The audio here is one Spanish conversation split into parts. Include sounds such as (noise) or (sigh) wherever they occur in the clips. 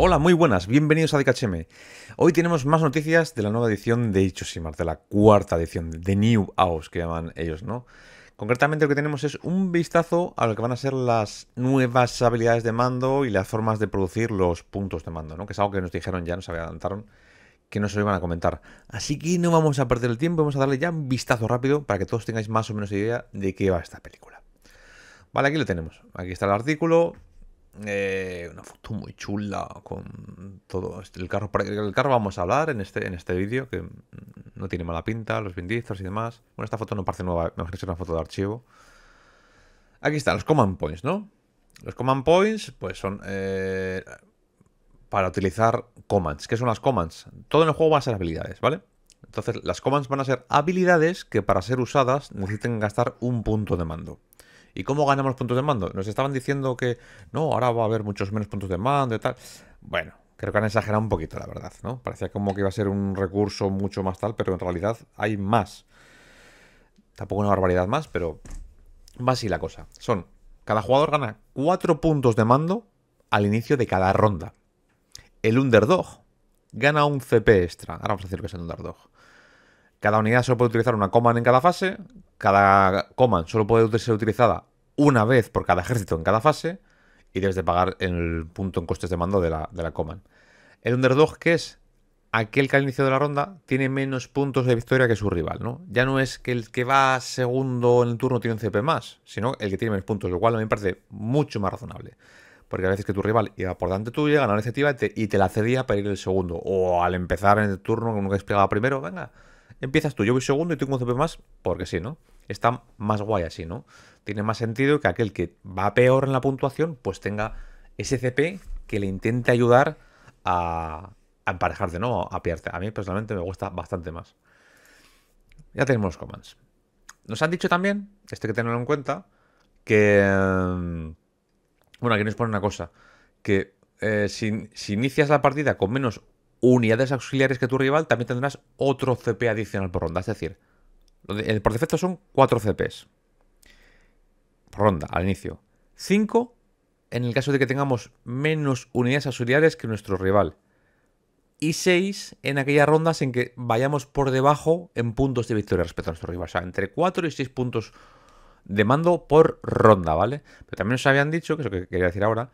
Hola, muy buenas, bienvenidos a DKHM. Hoy tenemos más noticias de la nueva edición de y de la cuarta edición, de New House, que llaman ellos, ¿no? Concretamente lo que tenemos es un vistazo a lo que van a ser las nuevas habilidades de mando y las formas de producir los puntos de mando, ¿no? Que es algo que nos dijeron ya, nos adelantaron, que no se lo iban a comentar. Así que no vamos a perder el tiempo, vamos a darle ya un vistazo rápido para que todos tengáis más o menos idea de qué va esta película. Vale, aquí lo tenemos. Aquí está el artículo, eh, una foto muy chula con todo este, el carro. El carro vamos a hablar en este, en este vídeo, que no tiene mala pinta, los bendizos y demás. Bueno, esta foto no parece nueva, me es una foto de archivo. Aquí están los command points, ¿no? Los command points, pues son eh, para utilizar commands. ¿Qué son las commands? Todo en el juego van a ser habilidades, ¿vale? Entonces, las commands van a ser habilidades que para ser usadas necesiten gastar un punto de mando. ¿Y cómo ganamos puntos de mando? Nos estaban diciendo que no, ahora va a haber muchos menos puntos de mando y tal. Bueno, creo que han exagerado un poquito, la verdad, ¿no? Parecía como que iba a ser un recurso mucho más tal, pero en realidad hay más. Tampoco una barbaridad más, pero va así la cosa. Son, cada jugador gana cuatro puntos de mando al inicio de cada ronda. El underdog gana un CP extra. Ahora vamos a decir que es el underdog. Cada unidad solo puede utilizar una coma en cada fase cada command solo puede ser utilizada una vez por cada ejército en cada fase y debes de pagar el punto en costes de mando de la, de command. El underdog, que es aquel que al inicio de la ronda tiene menos puntos de victoria que su rival, ¿no? Ya no es que el que va segundo en el turno tiene un CP más, sino el que tiene menos puntos, lo cual a mí me parece mucho más razonable. Porque a veces que tu rival iba por delante tuya, ganaba la iniciativa y te, la cedía para ir el segundo. O al empezar en el turno, como que explicado primero, venga, empiezas tú, yo voy segundo y tengo un CP más, porque sí, ¿no? Está más guay así, ¿no? Tiene más sentido que aquel que va peor en la puntuación, pues tenga ese CP que le intente ayudar a, a emparejarte, ¿no? A piarte. A mí personalmente me gusta bastante más. Ya tenemos los commands. Nos han dicho también, esto hay que tenerlo en cuenta, que... Mm, bueno, aquí nos pone una cosa, que eh, si inicias la partida con menos unidades auxiliares que tu rival, también tendrás otro CP adicional por ronda. Es decir, por defecto son 4 CPs por ronda al inicio. 5 en el caso de que tengamos menos unidades auxiliares que nuestro rival. Y 6 en aquellas rondas en que vayamos por debajo en puntos de victoria respecto a nuestro rival. O sea, entre 4 y 6 puntos de mando por ronda, ¿vale? Pero también nos habían dicho, que es lo que quería decir ahora,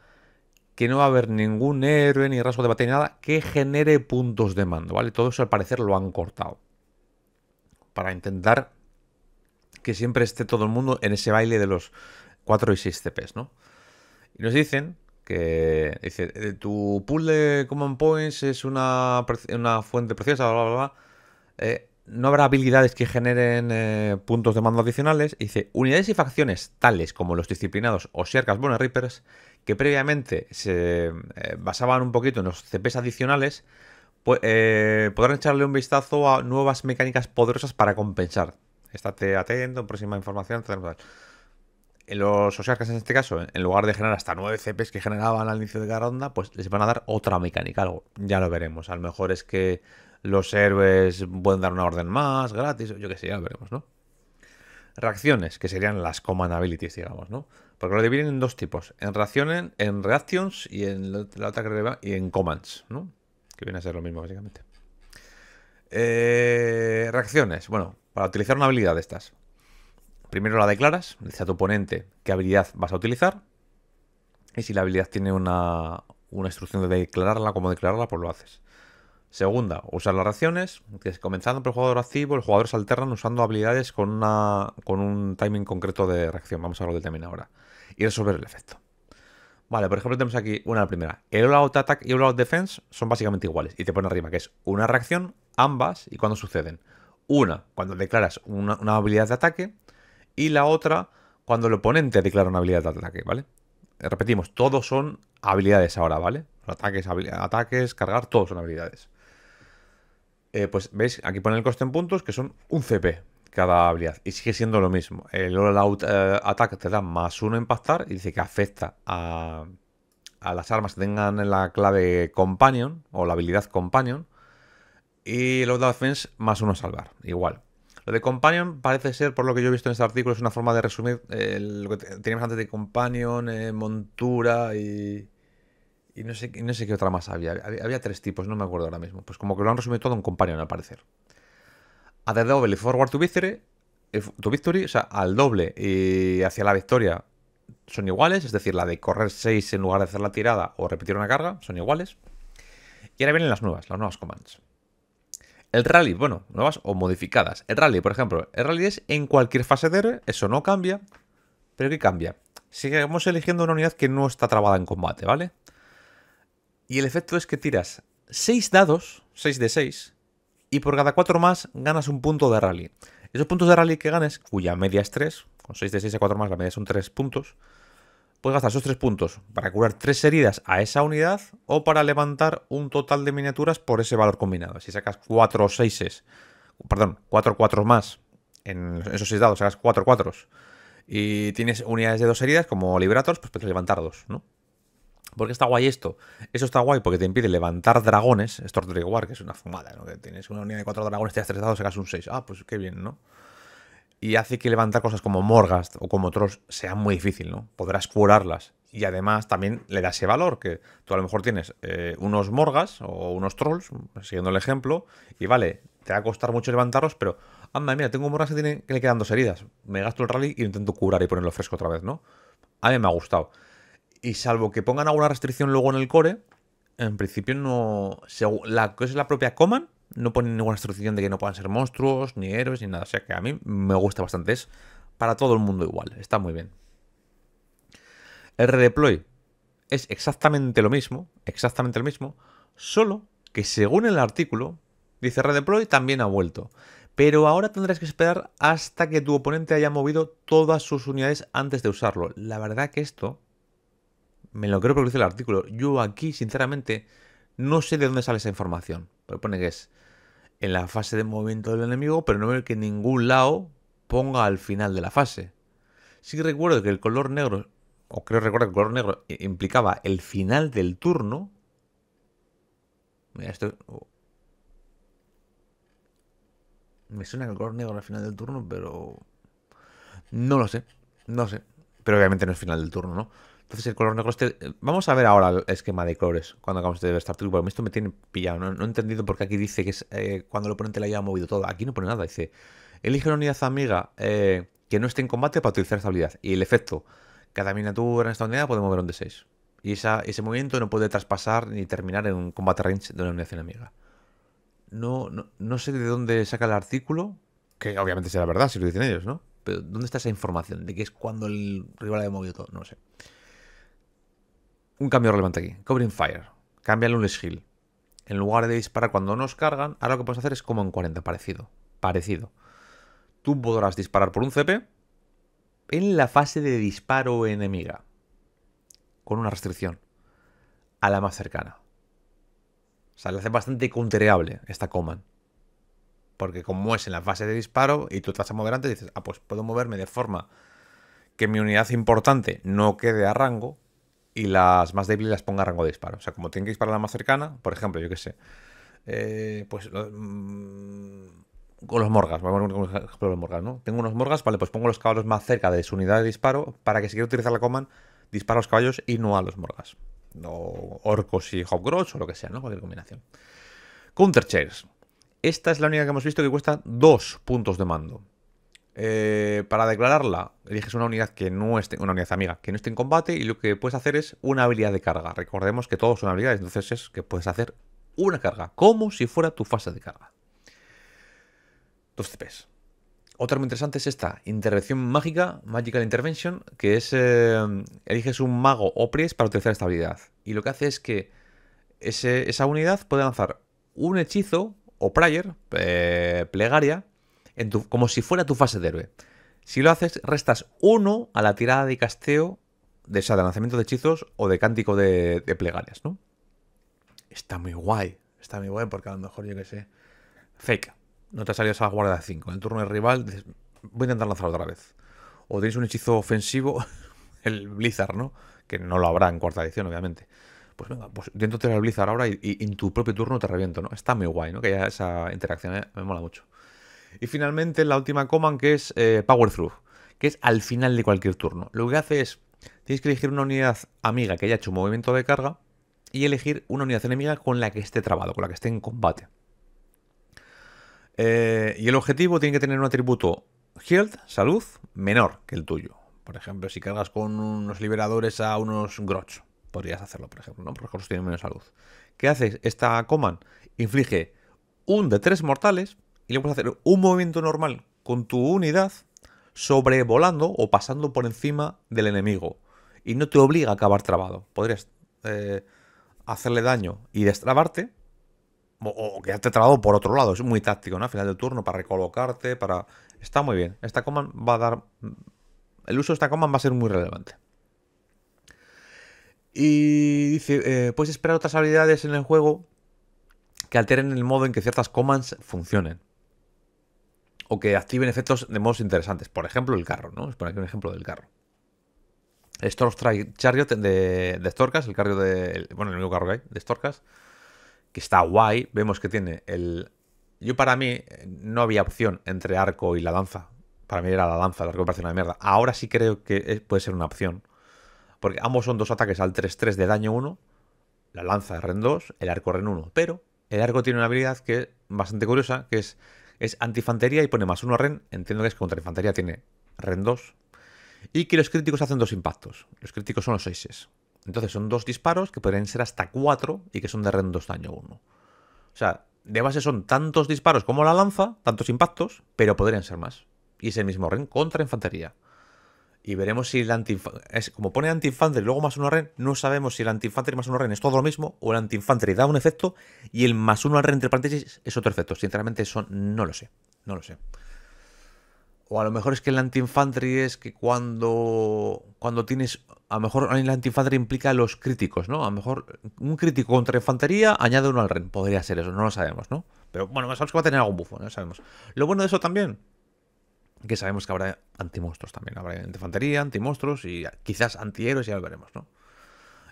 que no va a haber ningún héroe ni rasgo de batalla, nada que genere puntos de mando, ¿vale? Todo eso al parecer lo han cortado. Para intentar que siempre esté todo el mundo en ese baile de los 4 y 6 CPs, ¿no? Y nos dicen que dice, eh, tu pool de common points es una, una fuente preciosa, bla, bla, bla. Eh, no habrá habilidades que generen eh, puntos de mando adicionales. dice, unidades y facciones tales como los disciplinados o ciertas Bone Reapers, que previamente se eh, basaban un poquito en los CPs adicionales, pues, eh, podrán echarle un vistazo a nuevas mecánicas poderosas para compensar. Estate atento, próxima información, en los Oscars en este caso, en lugar de generar hasta 9 CPs que generaban al inicio de cada ronda, pues les van a dar otra mecánica, algo. Ya lo veremos. A lo mejor es que los héroes pueden dar una orden más, gratis, yo qué sé, ya lo veremos, ¿no? Reacciones, que serían las command abilities, digamos, ¿no? Porque lo dividen en dos tipos, en reacciones, en reactions y en la otra que y en commands, ¿no? Que viene a ser lo mismo, básicamente. Eh, reacciones, bueno, para utilizar una habilidad de estas primero la declaras, dice a tu oponente qué habilidad vas a utilizar. Y si la habilidad tiene una, instrucción de declararla, cómo declararla, pues lo haces. Segunda, usar las reacciones. Que comenzando por el jugador activo, los jugadores alternan usando habilidades con, una, con un timing concreto de reacción. Vamos a hablar del timing ahora. Y resolver el efecto. Vale, por ejemplo, tenemos aquí una la primera. El All Out Attack y All Out Defense son básicamente iguales. Y te pone arriba que es una reacción, ambas y cuando suceden. Una, cuando declaras una habilidad de ataque y la otra cuando el oponente declara una habilidad de ataque, ¿vale? Eh, repetimos, todos son habilidades ahora, ¿vale? Ataques, ataques, cargar, todos son habilidades. Eh, pues veis, aquí pone el coste en puntos que son un CP cada habilidad y sigue siendo lo mismo. El All Out eh, Attack te da más uno impactar y dice que afecta a, las armas que tengan la clave Companion o la habilidad Companion. Y el Out Defense más uno salvar, igual. Lo de Companion parece ser, por lo que yo he visto en este artículo, es una forma de resumir eh, lo que teníamos antes de Companion, eh, montura y, no, sé, qué otra más había. había. tres tipos, no me acuerdo ahora mismo. Pues como que lo han resumido todo en Companion, al parecer. A The Double y Forward to Victory, eh, to victory, o sea, al doble y hacia la victoria son iguales, es decir, la de correr 6 en lugar de hacer la tirada o repetir una carga son iguales. Y ahora vienen las nuevas, las nuevas commands. El rally, bueno, nuevas o modificadas. El rally, por ejemplo, el rally es en cualquier fase de R, eso no cambia. Pero ¿qué cambia? Sigamos eligiendo una unidad que no está trabada en combate, ¿vale? Y el efecto es que tiras 6 dados, 6 de 6, y por cada 4 más ganas un punto de rally. Esos puntos de rally que ganes, cuya media es 3, con 6 de 6 a 4 más la media son 3 puntos, Puedes gastar esos tres puntos para curar tres heridas a esa unidad o para levantar un total de miniaturas por ese valor combinado. Si sacas cuatro seises, perdón, cuatro cuatro más en esos seis dados, sacas cuatro cuatros y tienes unidades de dos heridas como Liberators, pues puedes levantar dos, ¿no? ¿Por qué está guay esto? Eso está guay porque te impide levantar dragones, Stormtrigger War, que es una fumada, ¿no? Que tienes una unidad de cuatro dragones, te has tres dados, sacas un 6. Ah, pues qué bien, ¿no? y hace que levantar cosas como morgas o como otros sea muy difícil, ¿no? Podrás curarlas. Y además también le da ese valor, que tú a lo mejor tienes eh, unos Morgas o unos Trolls, siguiendo el ejemplo, y vale, te va a costar mucho levantarlos, pero anda, mira, tengo un Morgas que, tiene, que le quedan dos heridas. Me gasto el rally y intento curar y ponerlo fresco otra vez, ¿no? A mí me ha gustado. Y salvo que pongan alguna restricción luego en el core, en principio no... La, cosa es la propia Coman no ponen ninguna instrucción de que no puedan ser monstruos, ni héroes, ni nada. O sea que a mí me gusta bastante. Es para todo el mundo igual. Está muy bien. El redeploy es exactamente lo mismo. Exactamente lo mismo. Solo que según el artículo, dice redeploy también ha vuelto. Pero ahora tendrás que esperar hasta que tu oponente haya movido todas sus unidades antes de usarlo. La verdad que esto me lo creo lo dice el artículo. Yo aquí, sinceramente, no sé de dónde sale esa información. Porque pone que es en la fase de movimiento del enemigo, pero no veo que ningún lado ponga al final de la fase. Sí recuerdo que el color negro, o creo recordar que el color negro implicaba el final del turno. Mira, esto... Oh. Me suena que el color negro al final del turno, pero... No lo sé, no sé. Pero obviamente no es final del turno, ¿no? el color negro este, eh, Vamos a ver ahora el esquema de colores cuando acabamos de este ver Star Trek. esto me tiene pillado. No, he entendido por qué aquí dice que es, eh, cuando el oponente le la haya movido todo. Aquí no pone nada. Dice, elige una unidad amiga eh, que no esté en combate para utilizar esta habilidad. Y el efecto, cada miniatura en esta unidad puede mover un D6. Y ese movimiento no puede traspasar ni terminar en un combate range de una unidad enemiga. No, no, sé de dónde saca el artículo, que obviamente será verdad si lo dicen ellos, ¿no? Pero ¿dónde está esa información de que es cuando el rival ha movido todo? No lo sé un cambio relevante aquí. Covering Fire. Cambia un skill. En lugar de disparar cuando nos cargan, ahora lo que puedes hacer es como en 40, parecido. Parecido. Tú podrás disparar por un CP en la fase de disparo enemiga. Con una restricción. A la más cercana. O sea, le hace bastante countereable esta Coman. Porque como es en la fase de disparo y tú te vas a mover dices, ah, pues puedo moverme de forma que mi unidad importante no quede a rango y las más débiles las ponga a rango de disparo. O sea, como tienen que disparar la más cercana, por ejemplo, yo qué sé. Eh, pues mm, con los morgas, vamos los morgas, ¿no? Tengo unos morgas, vale, pues pongo los caballos más cerca de su unidad de disparo para que si quiero utilizar la command, dispara a los caballos y no a los morgas. O orcos y hobgrots o lo que sea, ¿no? Cualquier combinación. counter chairs Esta es la única que hemos visto que cuesta dos puntos de mando. Eh, para declararla, eliges una unidad que no esté, una unidad amiga, que no esté en combate y lo que puedes hacer es una habilidad de carga. Recordemos que todos son habilidades, entonces es que puedes hacer una carga, como si fuera tu fase de carga. Dos CPs. Otra muy interesante es esta, Intervención Mágica, Magical Intervention, que es, eh, eliges un mago o priest para utilizar esta habilidad. Y lo que hace es que esa unidad puede lanzar un hechizo o prayer, eh, plegaria, como si fuera tu fase de héroe. Si lo haces, restas uno a la tirada de casteo, de, o lanzamiento de hechizos o de cántico de, plegarias, ¿no? Está muy guay, está muy guay porque a lo mejor, yo que sé, fake. No te salías a esa guarda 5. En el turno del rival, voy a intentar lanzar otra vez. O tenéis un hechizo ofensivo, (laughs) el Blizzard, ¿no? Que no lo habrá en cuarta edición, obviamente. Pues venga, pues intento tirar el Blizzard ahora y, en tu propio turno te reviento, ¿no? Está muy guay, ¿no? Que haya esa interacción, ¿eh? me mola mucho. Y finalmente la última command que es eh, Power Through, que es al final de cualquier turno. Lo que hace es, tienes que elegir una unidad amiga que haya hecho un movimiento de carga y elegir una unidad enemiga con la que esté trabado, con la que esté en combate. Eh, y el objetivo tiene que tener un atributo health, salud, menor que el tuyo. Por ejemplo, si cargas con unos liberadores a unos groch, podrías hacerlo, por ejemplo, ¿no? Porque los tienen menos salud. ¿Qué haces? Esta command inflige un de tres mortales y le puedes hacer un movimiento normal con tu unidad sobrevolando o pasando por encima del enemigo. Y no te obliga a acabar trabado. Podrías eh, hacerle daño y destrabarte o, quedarte trabado por otro lado. Es muy táctico, ¿no? Al final del turno, para recolocarte, para... Está muy bien. Esta command va a dar... El uso de esta command va a ser muy relevante. Y dice, eh, puedes esperar otras habilidades en el juego que alteren el modo en que ciertas commands funcionen o que activen efectos de modos interesantes. Por ejemplo, el carro, ¿no? Es por aquí un ejemplo del carro. Storm Strike Chariot de, de Storkas, el carro de. bueno, el único carro que hay, de Storkas, que está guay. Vemos que tiene el. Yo para mí no había opción entre arco y la lanza Para mí era la lanza el arco parece una mierda. Ahora sí creo que puede ser una opción. Porque ambos son dos ataques al 3-3 de daño 1. La lanza de Ren 2, el arco Ren 1. Pero el arco tiene una habilidad que es bastante curiosa, que es es antifantería y pone más uno ren. Entiendo que es que contra infantería tiene ren 2. Y que los críticos hacen dos impactos. Los críticos son los 6 Entonces son dos disparos que podrían ser hasta 4 y que son de ren 2 daño 1. O sea, de base son tantos disparos como la lanza, tantos impactos, pero podrían ser más. Y es el mismo ren contra infantería y veremos si el anti-infantería, como pone anti-infantería luego más uno al ren, no sabemos si el anti-infantería más uno al ren es todo lo mismo o el anti infantry da un efecto y el más uno al ren entre paréntesis es otro efecto. Sinceramente eso no lo sé, no lo sé. O a lo mejor es que el anti infantry es que cuando, cuando tienes, a lo mejor el anti infantry implica los críticos, ¿no? A lo mejor un crítico contra infantería añade uno al ren, podría ser eso, no lo sabemos, ¿no? Pero bueno, sabemos que va a tener algún bufo, no sabemos. Lo bueno de eso también, que sabemos que habrá antimonstruos también. Habrá infantería, antimonstruos y quizás antihéroes, ya lo veremos, ¿no?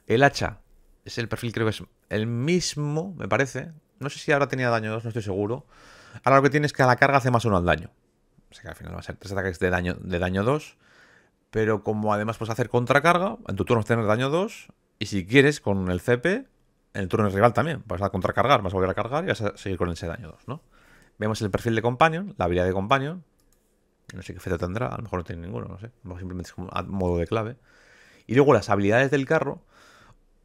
El hacha es el perfil, creo que es el mismo, me parece. No sé si ahora tenía daño 2, no estoy seguro. Ahora lo que tienes es que a la carga hace más uno al daño. O sea que al final va a ser tres ataques de daño, de daño 2. Pero como además puedes hacer contracarga, en tu turno tener daño 2. Y si quieres, con el CP, en el turno del rival también. Vas a contracargar, vas a volver a cargar y vas a seguir con ese daño 2, ¿no? Vemos el perfil de Companion, la habilidad de Companion, no sé qué efecto tendrá, a lo mejor no tiene ninguno, no sé. A lo simplemente es como a modo de clave. Y luego las habilidades del carro.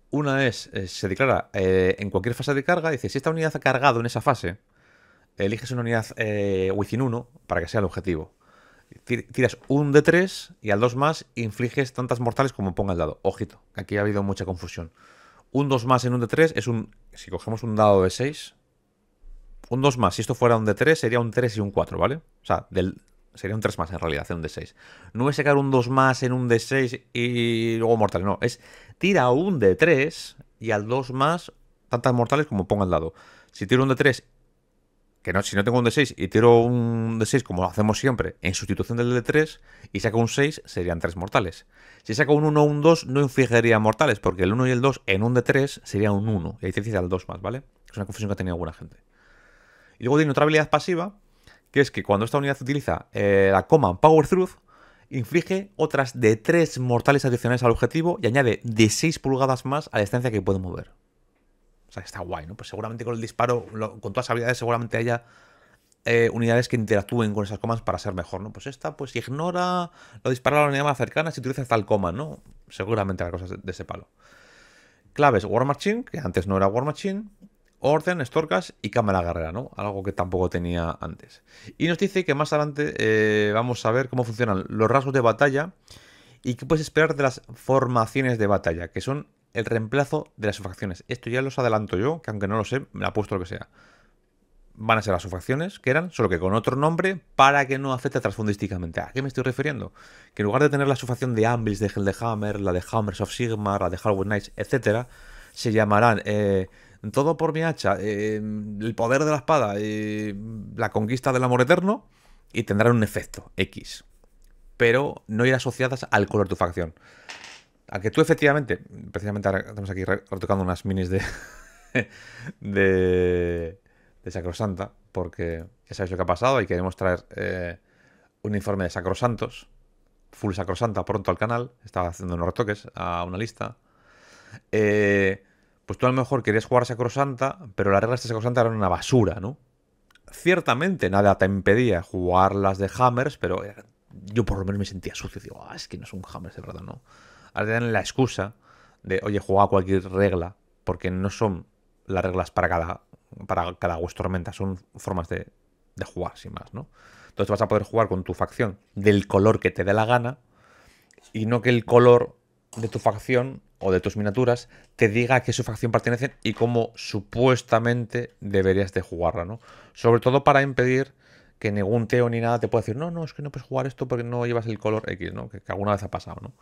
Una es, eh, se declara eh, en cualquier fase de carga, dice, si esta unidad ha cargado en esa fase, eliges una unidad eh, Within 1 para que sea el objetivo. Tiras un d 3 y al 2 más infliges tantas mortales como ponga el dado. Ojito, aquí ha habido mucha confusión. Un 2 más en un d 3 es un... Si cogemos un dado de 6, un 2 más, si esto fuera un d 3, sería un 3 y un 4, ¿vale? O sea, del, Sería un 3 más en realidad, un D6. No es sacar un 2 más en un D6 y luego mortal. No, es tira un D3 y al 2 más tantas mortales como ponga al lado. Si tiro un D3, que no, si no tengo un D6 y tiro un D6 como lo hacemos siempre, en sustitución del D3 y saco un 6, serían 3 mortales. Si saco un 1 o un 2, no infligiría mortales, porque el 1 y el 2 en un D3 sería un 1. Y ahí te dice al 2 más, ¿vale? Es una confusión que ha tenido alguna gente. Y luego tiene otra habilidad pasiva, que es que cuando esta unidad utiliza eh, la Coma Power Truth, inflige otras de 3 mortales adicionales al objetivo y añade de 6 pulgadas más a la distancia que puede mover. O sea, está guay, ¿no? Pues seguramente con el disparo, con todas las habilidades, seguramente haya eh, unidades que interactúen con esas comas para ser mejor, ¿no? Pues esta, pues ignora lo dispara a la unidad más cercana si utiliza tal coma, ¿no? Seguramente las cosas de ese palo. Claves War Machine, que antes no era War Machine orden, Storkas y cámara guerrera, ¿no? Algo que tampoco tenía antes. Y nos dice que más adelante eh, vamos a ver cómo funcionan los rasgos de batalla y qué puedes esperar de las formaciones de batalla, que son el reemplazo de las sufracciones. Esto ya los adelanto yo, que aunque no lo sé, me la puesto lo que sea. Van a ser las sufracciones, que eran, solo que con otro nombre, para que no afecte trasfundísticamente ¿A qué me estoy refiriendo? Que en lugar de tener la sufracción de Ambris, de hammer la de Hammers of Sigmar, la de Halloween Knights, etc., se llamarán eh, todo por mi hacha, eh, el poder de la espada, eh, la conquista del amor eterno, y tendrán un efecto X. Pero no ir asociadas al color de tu facción. A que tú efectivamente, precisamente ahora estamos aquí retocando unas minis de, (laughs) de, de Sacrosanta, porque ya sabéis lo que ha pasado y queremos traer eh, un informe de Sacrosantos, full Sacrosanta pronto al canal, estaba haciendo unos retoques a una lista. Eh, pues tú a lo mejor querías jugar Sacrosanta, pero las reglas de Sacrosanta este eran una basura, ¿no? Ciertamente nada te impedía jugar las de Hammers, pero yo por lo menos me sentía sucio. Digo, ah, es que no son Hammers de verdad, ¿no? Ahora te dan la excusa de, oye, juega cualquier regla, porque no son las reglas para cada, para cada Tormenta, son formas de, de jugar, sin más, ¿no? Entonces vas a poder jugar con tu facción del color que te dé la gana y no que el color de tu facción o de tus miniaturas te diga a qué su facción pertenece y cómo supuestamente deberías de jugarla, ¿no? Sobre todo para impedir que ningún teo ni nada te pueda decir, no, no, es que no puedes jugar esto porque no llevas el color X, ¿no? Que, alguna vez ha pasado, ¿no?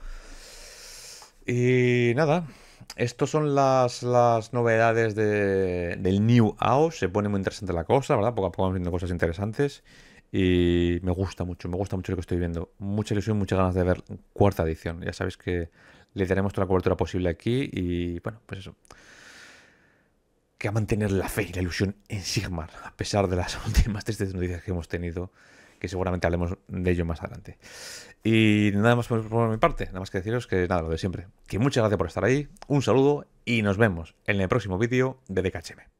Y nada, estas son las, las novedades de, del New house Se pone muy interesante la cosa, ¿verdad? Poco a poco vamos viendo cosas interesantes. Y me gusta mucho, me gusta mucho lo que estoy viendo. Mucha ilusión, muchas ganas de ver cuarta edición. Ya sabéis que le daremos toda la cobertura posible aquí y bueno, pues eso. Que a mantener la fe y la ilusión en Sigmar, a pesar de las (laughs) últimas tristes noticias que hemos tenido, que seguramente hablemos de ello más adelante. Y nada más por, mi parte, nada más que deciros que nada, lo de siempre. Que muchas gracias por estar ahí, un saludo y nos vemos en el próximo vídeo de DKHM.